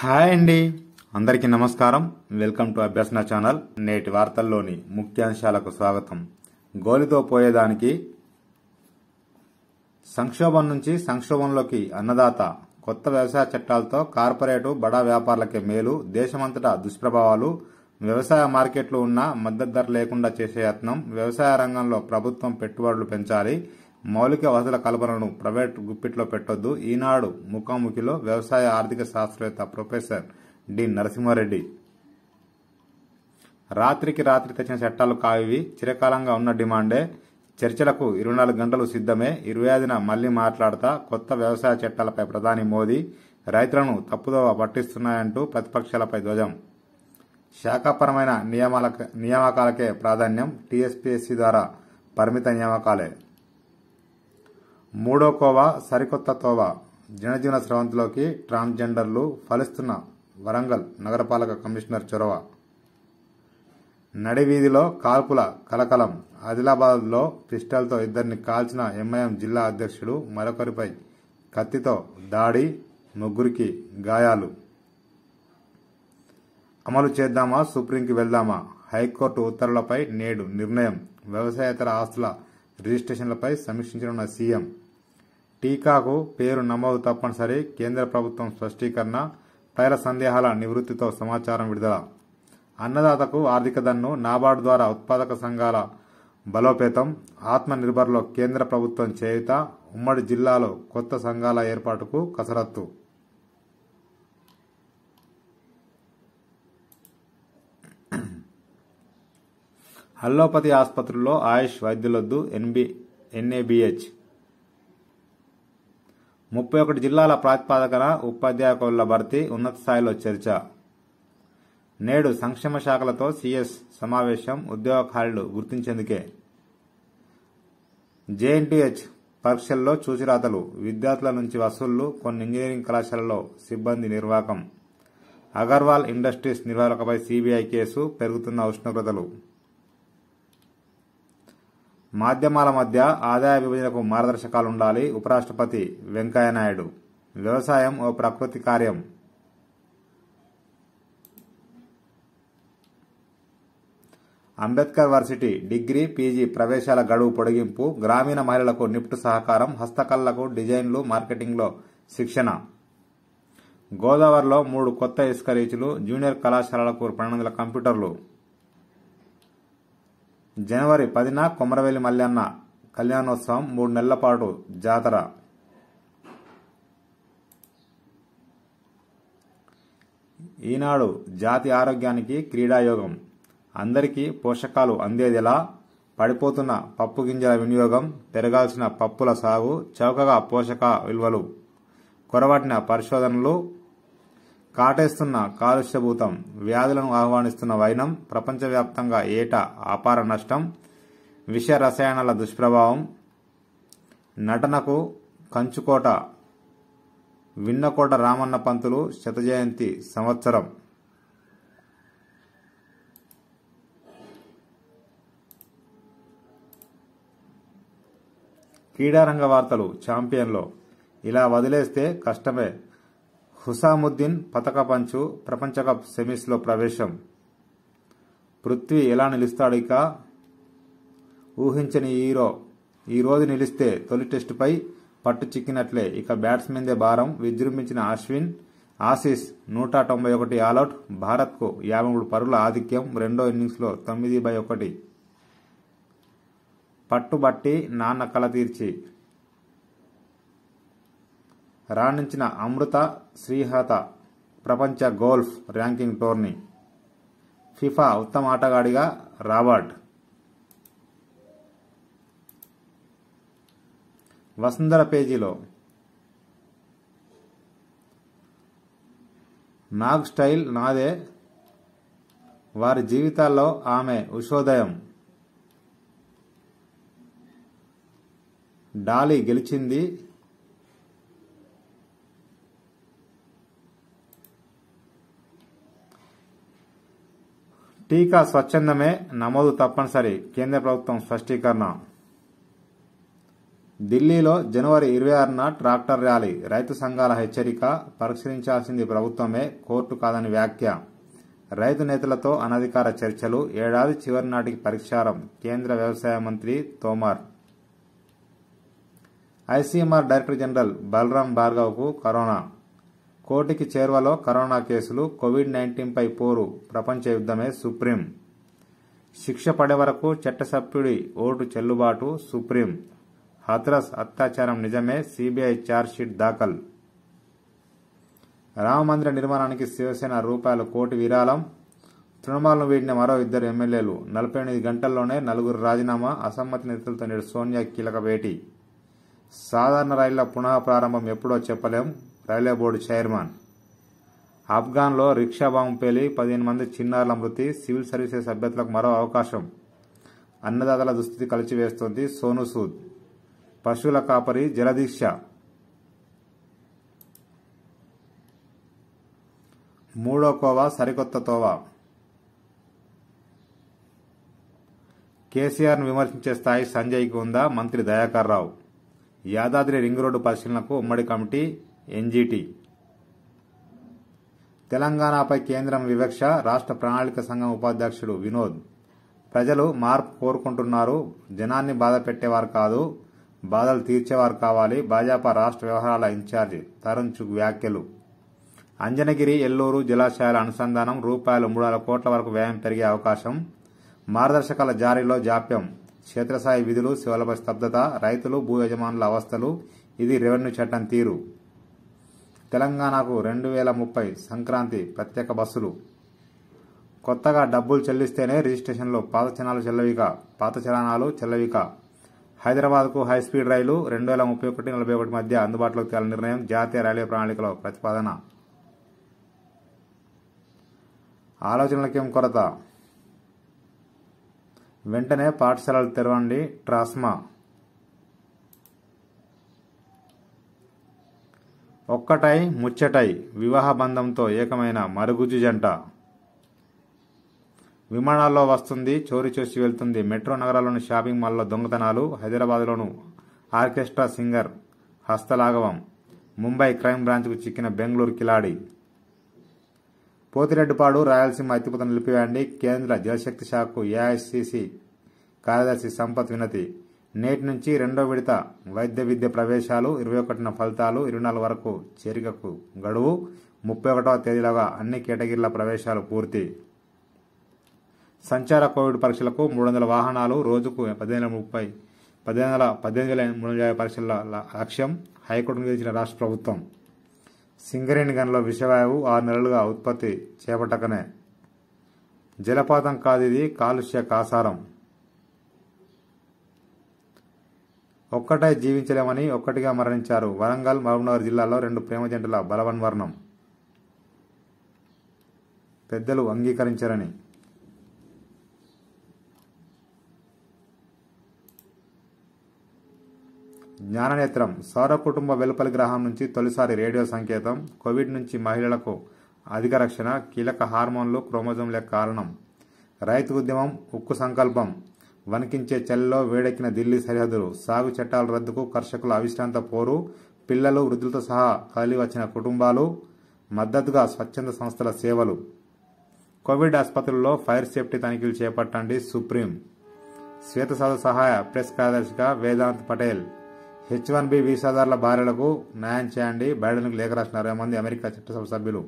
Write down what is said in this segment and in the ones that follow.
hi అండి అందరికీ నమస్కారం వెల్కమ్ టు అభ్యసన ఛానల్ నేటి వార్తల్లోని ముఖ్యాంశాలకు స్వాగతం గోలితో పోయేదానికి సంక్షోభం నుంచి సంక్షోభంలోకి అన్నదాత కొత్త వ్యవసాయ చట్టాలతో కార్పొరేటు బడా వ్యాపారులకే మేలు దేశమంతటా దుష్ప్రభావాలు వ్యవసాయ మార్కెట్లు ఉన్న మద్దతు ధర లేకుండా చేసే యత్నం వ్యవసాయ రంగంలో ప్రభుత్వం పెట్టుబడులు పెంచాలి మౌలిక వసతుల కల్పనను ప్రైవేట్ గుప్పిట్లో పెట్టొద్దు ఈనాడు ముఖాముఖిలో వ్యవసాయ ఆర్థిక శాస్త్రవేత్త ప్రొఫెసర్ డి నరసింహారెడ్డి రాత్రికి రాత్రి తెచ్చిన చట్టాలు కావి చిరకాలంగా ఉన్న డిమాండే చర్చలకు ఇరవై నాలుగు గంటలు సిద్ధమే ఇరవై ఐదున మళ్లీ మాట్లాడతా కొత్త వ్యవసాయ చట్టాలపై ప్రధాని మోదీ రైతులను తప్పుదోవ పట్టిస్తున్నాయంటూ ప్రతిపక్షాలపై ధ్వజం శాఖాపరమైన నియమాల నియామకాలకే ప్రాధాన్యం టీఎస్పీఎస్సీ ద్వారా పరిమిత నియామకాలే మూడో కోవా సరికొత్త తోవా జనజీవన స్రవంతిలోకి ట్రాన్స్జెండర్లు ఫలిస్తున్న వరంగల్ నగరపాలక కమిషనర్ చొరవ నడివీధిలో కాల్పుల కలకలం ఆదిలాబాద్లో పిస్టల్తో ఇద్దరిని కాల్చిన ఎంఐఎం జిల్లా అధ్యక్షుడు మరొకరిపై కత్తితో దాడి ముగ్గురికి గాయాలు అమలు చేద్దామా సుప్రీంకి వెళ్దామా హైకోర్టు ఉత్తర్వులపై నేడు నిర్ణయం వ్యవసాయేతర ఆస్తుల రిజిస్ట్రేషన్లపై సమీక్షించనున్న సీఎం టీకాకు పేరు నమోదు తప్పనిసరి కేంద్ర ప్రభుత్వం స్పష్టీకరణ పైర సందేహాల నివృత్తితో సమాచారం విడుదల అన్నదాతకు ఆర్థిక దన్ను నాబార్డు ద్వారా ఉత్పాదక సంఘాల బలోపేతం ఆత్మనిర్భర్లో కేంద్ర ప్రభుత్వం చేయుత ఉమ్మడి జిల్లాలో కొత్త సంఘాల ఏర్పాటుకు కసరత్తు అల్లోపతి ఆసుపత్రుల్లో ఆయుష్ వైద్యులొద్దు ఎన్బి ఎన్ఏబిహెచ్ ముప్పై ఒకటి జిల్లాల ప్రాతిపాదకన ఉపాధ్యాయకుల భర్తీ ఉన్నత స్థాయిలో చర్చ నేడు సంక్షేమ శాఖలతో సీఎస్ సమావేశం ఉద్యోగ ఖాళీలు గుర్తించేందుకే జేఎన్టీహెచ్ పరీక్షల్లో చూచిరాతలు విద్యార్థుల నుంచి వసూళ్లు కొన్ని ఇంజనీరింగ్ కళాశాలలో సిబ్బంది నిర్వాహకం అగర్వాల్ ఇండస్ట్రీస్ నిర్వాహకపై సీబీఐ కేసు పెరుగుతున్న ఉష్ణోగ్రతలు మాధ్యమాల మధ్య ఆదాయ విభజనకు మార్గదర్శకాలు ఉండాలి ఉపరాష్ట్రపతి వెంకయ్యనాయుడు వ్యవసాయం ఓ ప్రకృతి కార్యం అంబేద్కర్ వర్సిటీ డిగ్రీ పీజీ ప్రవేశాల గడువు పొడిగింపు గ్రామీణ మహిళలకు నిప్టు సహకారం హస్తకళ్లకు డిజైన్లు మార్కెటింగ్లో శిక్షణ గోదావరిలో మూడు కొత్త ఇసుక రీచులు జూనియర్ కళాశాలలకు పన్నెండు కంప్యూటర్లు జనవరి పదిన కొమరవెల్లి మల్లన్న కళ్యాణోత్సవం మూడు నెలల పాటు జాతర ఈనాడు జాతి ఆరోగ్యానికి క్రీడాయోగం అందరికీ పోషకాలు అందేదిలా పడిపోతున్న పప్పు గింజల వినియోగం పెరగాల్సిన పప్పుల సాగు చౌకగా పోషక విలువలు కొరవటిన పరిశోధనలు కాటేస్తున్న కాలుష్యభూతం వ్యాధులను ఆహ్వానిస్తున్న వైనం ప్రపంచవ్యాప్తంగా ఏటా అపార నష్టం విష రసాయనాల దుష్ప్రభావం నటనకు కంచుకోట విన్నకోట రామన్న పంతులు శతజయంతి సంవత్సరం క్రీడారంగ వార్తలు ఛాంపియన్లో ఇలా వదిలేస్తే కష్టమే హుసాముద్దీన్ పతకపంచు ప్రపంచకప్ సెమీస్లో ప్రవేశం పృథ్వీ ఎలా నిలుస్తాడు ఇక ఊహించని హీరో ఈరోజు నిలిస్తే తొలి టెస్టుపై పట్టు చిక్కినట్లే ఇక బ్యాట్స్మెన్దే భారం విజృంభించిన అశ్విన్ ఆసీస్ నూట తొంభై ఒకటి ఆలౌట్ భారత్కు యాభై మూడు పరుల ఆధిక్యం రెండో ఇన్నింగ్స్లో తొమ్మిది బై ఒకటి పట్టుబట్టి నాన్న కళ తీర్చి రాణించిన అమృత శ్రీహత ప్రపంచ గోల్ఫ్ ర్యాంకింగ్ టోర్నీ ఫిఫా ఉత్తమ ఆటగాడిగా రాబర్ట్ వసుంధర పేజీలో నాగ్ స్టైల్ నాదే వారి జీవితాల్లో ఆమె ఉషోదయం డాలి గెలిచింది టీకా స్వచ్ఛందమే నమోదు తప్పనిసరి కేంద్ర ప్రభుత్వం స్పష్టీకరణ ఢిల్లీలో జనవరి ఇరవై ఆరున ట్రాక్టర్ ర్యాలీ రైతు సంఘాల హెచ్చరిక పరిశీలించాల్సింది ప్రభుత్వమే కోర్టు కాదని వ్యాఖ్య రైతు నేతలతో అనధికార చర్చలు ఏడాది చివరి నాటికి పరిష్కారం కేంద్ర వ్యవసాయ మంత్రి Tomar ICMR director general Balram భార్గవ్కు కరోనా కోటికి చేర్వలో కరోనా కేసులు కోవిడ్ నైన్టీన్పై పోరు ప్రపంచ యుద్ధమే సుప్రీం శిక్ష పడే వరకు చట్టసభ్యుడి ఓటు చెల్లుబాటు సుప్రీం హత్రస్ అత్యాచారం నిజమే సిబిఐ ఛార్జ్షీట్ దాఖలు రామమందిర నిర్మాణానికి శివసేన రూపాయల కోటి విరాళం తృణమూలను వీడిన మరో ఇద్దరు ఎమ్మెల్యేలు నలభై ఎనిమిది గంటల్లోనే నలుగురు రాజీనామా అసమ్మతి నేతలతో నేడు సోనియా కీలక భేటీ సాధారణ రైళ్ల పునః ప్రారంభం ఎప్పుడో చెప్పలేం రైల్వే బోర్డు చైర్మన్ ఆఫ్ఘాన్లో రిక్షా బాంబు పేలి పదిహేను మంది చిన్నారుల మృతి సివిల్ సర్వీసెస్ అభ్యర్థులకు మరో అవకాశం అన్నదాతల దుస్థితి కలిచివేస్తోంది సోను సూద్ పశువుల కాపరి జలదీక్ష మూడో కోవా సరికొత్త తోవా కేసీఆర్ను విమర్శించే స్థాయి సంజయ్కి ఉందా మంత్రి దయాకర్ రావు యాదాద్రి రింగ్ రోడ్డు పరిశీలనకు ఉమ్మడి కమిటీ ఎన్జిటి తెలంగాణపై కేంద్రం వివక్ష రాష్ట్ర ప్రణాళిక సంఘం ఉపాధ్యక్షుడు వినోద్ ప్రజలు మార్పు కోరుకుంటున్నారు జనాన్ని బాధ పెట్టేవారు కాదు బాధలు తీర్చేవారు కావాలి భాజపా రాష్ట్ర వ్యవహారాల ఇన్ఛార్జి తరుణ్ చుగ్ వ్యాఖ్యలు అంజనగిరి ఎల్లూరు జలాశయాల అనుసంధానం రూపాయలు మూడు వందల కోట్ల వరకు వ్యయం పెరిగే అవకాశం మార్గదర్శకాల జారీలో జాప్యం క్షేత్రస్థాయి విధులు శివలపై స్తబ్దత రైతులు భూ యజమానుల అవస్థలు ఇది రెవెన్యూ చట్టం తీరు తెలంగాణకు రెండు వేల ముప్పై సంక్రాంతి ప్రత్యేక బస్సులు కొత్తగా డబ్బులు చెల్లిస్తేనే రిజిస్ట్రేషన్లో పాత చనాలు చెల్లవిక పాత చలనాలు చెల్లవిక హైదరాబాద్కు హైస్పీడ్ రైలు రెండు వేల ముప్పై ఒకటి నలభై ఒకటి మధ్య అందుబాటులోకి తేల నిర్ణయం జాతీయ రైల్వే ప్రణాళికలో ప్రతిపాదన ఆలోచనలకేం కొరత వెంటనే పాఠశాలలు తెరవండి ట్రాస్మా ఒక్కటై ముచ్చటై వివాహ బంధంతో ఏకమైన మరుగుజు జంట విమానాల్లో వస్తుంది చోరీ చేసి వెళ్తుంది మెట్రో నగరాల్లోని షాపింగ్ మాల్లో దొంగతనాలు హైదరాబాద్లోను ఆర్కెస్ట్రా సింగర్ హస్తలాఘవం ముంబై క్రైమ్ బ్రాంచ్కు చిక్కిన బెంగళూరు కిలాడి పోతిరెడ్డిపాడు రాయలసీమ అత్యుపత నిలిపివేయండి కేంద్ర జలశక్తి శాఖకు ఏఐసిసి కార్యదర్శి సంపత్ వినతి నేటి నుంచి రెండో విడత వైద్య విద్య ప్రవేశాలు ఇరవై ఒకటిన ఫలితాలు ఇరవై నాలుగు వరకు చేరికకు గడువు ముప్పై ఒకటవ తేదీలోగా అన్ని కేటగిరీల ప్రవేశాలు పూర్తి సంచార కోవిడ్ పరీక్షలకు మూడు వందల వాహనాలు రోజుకు పదిహేను ముప్పై పదిహేను వందల పద్దెనిమిది వేల మూడు వందల యాభై పరీక్షల లక్ష్యం హైకోర్టు నిలిచిన రాష్ట్ర ప్రభుత్వం సింగరేణి గన్లో విషవాయువు ఆరు నెలలుగా ఉత్పత్తి చేపట్టకనే జలపాతం కాదు ఇది కాలుష్య కాసారం ఒక్కటే జీవించలేమని ఒక్కటిగా మరణించారు వరంగల్ మహబూబ్నగర్ జిల్లాలో రెండు ప్రేమ జంటల బలవన్వర్ణం పెద్దలు అంగీకరించరని జ్ఞాననేత్రం సౌర కుటుంబ వెలుపలి గ్రహం నుంచి తొలిసారి రేడియో సంకేతం కోవిడ్ నుంచి మహిళలకు అధిక రక్షణ కీలక హార్మోన్లు క్రోమోజోమ్లకు కారణం రైతు ఉద్యమం ఉక్కు సంకల్పం వణికించే చలిలో వేడెక్కిన ఢిల్లీ సరిహద్దులు సాగు చట్టాల రద్దుకు కర్షకుల అవిశ్రాంత పోరు పిల్లలు వృద్ధులతో సహా కదిలి వచ్చిన కుటుంబాలు మద్దతుగా స్వచ్ఛంద సంస్థల సేవలు కోవిడ్ ఆసుపత్రుల్లో ఫైర్ సేఫ్టీ తనిఖీలు చేపట్టండి సుప్రీం శ్వేత సహాయ ప్రెస్ కార్యదర్శిగా Vedant Patel H one B వీసాదారుల భార్యలకు న్యాయం చేయండి బైడెన్కు లేఖ రాసిన అరవై మంది అమెరికా చట్టసభ సభ్యులు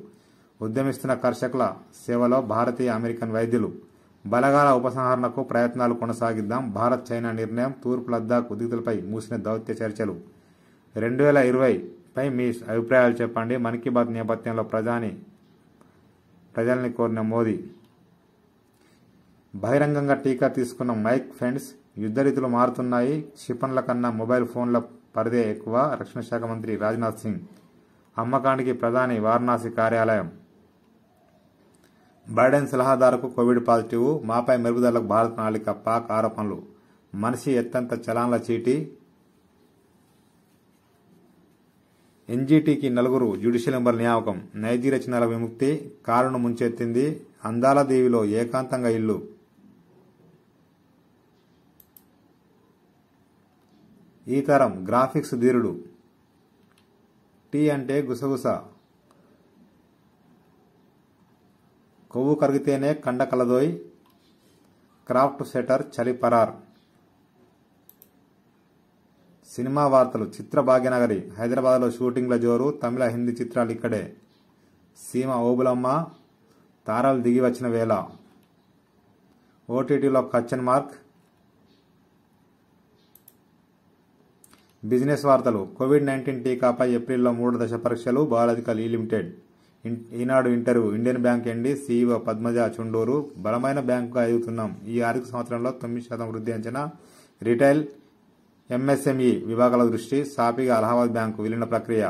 ఉద్యమిస్తున్న కర్షకుల సేవలో భారతీయ అమెరికన్ వైద్యులు బలగాల ఉపసంహరణకు ప్రయత్నాలు కొనసాగిద్దాం భారత్ చైనా నిర్ణయం తూర్పు లద్దాఖ్ ఉద్రిక్తులపై మూసిన దౌత్య చర్చలు రెండు వేల ఇరవైపై మీ అభిప్రాయాలు చెప్పండి మన్ కీ బాత్ నేపథ్యంలో ప్రజాని ప్రజల్ని కోరిన మోదీ బహిరంగంగా టీకా తీసుకున్న మైక్ ఫ్రెండ్స్ యుద్ధ రీతులు మారుతున్నాయి క్షిపణుల కన్నా మొబైల్ ఫోన్ల పరిధే ఎక్కువ రక్షణ శాఖ మంత్రి రాజ్నాథ్ సింగ్ అమ్మకానికి ప్రధాని వారణాసి కార్యాలయం బైడెన్ సలహాదారుకు కోవిడ్ పాజిటివ్ మాపై మెరుగుదలకు భారత్ నాళిక పాక్ ఆరోపణలు మనిషి ఎత్తంత చలాన్ల చీటీ ఎన్జీటీకి నలుగురు జ్యుడిషియల్ మెంబర్ నియామకం నైజీరియా రచనల విముక్తి కారును ముంచెత్తింది అందాలదేవిలో ఏకాంతంగా ఇల్లు ఈ తరం గ్రాఫిక్స్ ధీరుడు టీ అంటే గుసగుస కొవ్వు కరిగితేనే కండ కలదోయ్ క్రాఫ్ట్ సెటర్ చలిపరార్ సినిమా వార్తలు చిత్ర భాగ్యనగరి హైదరాబాద్లో షూటింగ్ల జోరు తమిళ హిందీ చిత్రాలు ఇక్కడే సీమ ఓబులమ్మ తారాలు దిగి వచ్చిన వేళ ఓటీటీలో క్వశ్చన్ మార్క్ బిజినెస్ వార్తలు కోవిడ్ నైన్టీన్ టీకాపై ఏప్రిల్లో మూడు దశ పరీక్షలు biological E limited Eenadu interview Indian bank MD CEO Padmaja Chunduru బలమైన బ్యాంకుగా ఎదుగుతున్నాం ఈ ఆర్థిక సంవత్సరంలో తొమ్మిది శాతం వృద్ధి అంచనా రిటైల్ ఎంఎస్ఎంఈ విభాగాల దృష్టి సాపిగా అలహాబాద్ బ్యాంకు విలీన ప్రక్రియ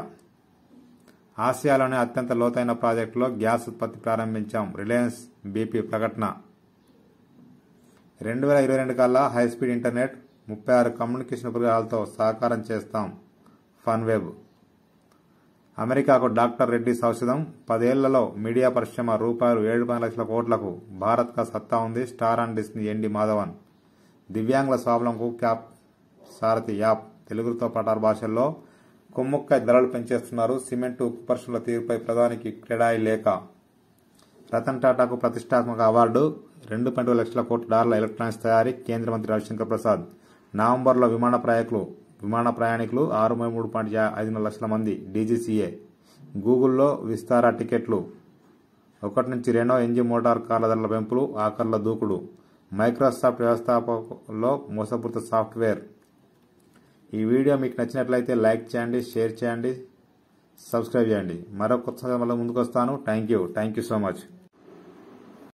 ఆసియాలోనే అత్యంత లోతైన ప్రాజెక్టులో గ్యాస్ ఉత్పత్తి ప్రారంభించాం రిలయన్స్ బీపీ ప్రకటన రెండు వేల ఇరవై రెండు కల్లా హైస్పీడ్ ఇంటర్నెట్ ముప్పై ఆరు కమ్యూనికేషన్ ఉపగ్రహాలతో సహకారం చేస్తాం ఫన్వెబ్ అమెరికాకు డాక్టర్ రెడ్డిస్ ఔషధం పదేళ్లలో మీడియా పరిశ్రమ రూపాయలు ఏడు పది లక్షల కోట్లకు కా సత్తా ఉంది star and Disney MD Madhavan దివ్యాంగుల స్వాబ్లంకు క్యాప్ సారథి యాప్ తెలుగుతో పటార్ భాషల్లో కొమ్ముక్క ధరలు పెంచేస్తున్నారు సిమెంట్ ఉక్కు పరిశ్రమల తీరుపై ప్రధానికి క్రీడాయి లేక రతన్ టాటాకు ప్రతిష్టాత్మక అవార్డు రెండు పాయింట్ లక్షల కోట్ల డాలర్ల ఎలక్ట్రానిక్స్ తయారీ కేంద్ర మంత్రి రవిశంకర్ ప్రసాద్ నవంబర్లో విమాన ప్రయాకులు విమాన ప్రయాణికులు ఆరు మూడు పాయింట్ ఐదున్నర లక్షల మంది డీజీసీఏ గూగుల్లో విస్తార టికెట్లు ఒకటి నుంచి రెనో ఇంజిన్ మోటార్ కార్ల ధరల పెంపులు ఆకర్ల దూకుడు మైక్రోసాఫ్ట్ వ్యవస్థాపకలో మోసపూరిత సాఫ్ట్వేర్ ఈ వీడియో మీకు నచ్చినట్లయితే లైక్ చేయండి షేర్ చేయండి సబ్స్క్రైబ్ చేయండి మరొక కొత్త ముందుకు వస్తాను thank you thank you so much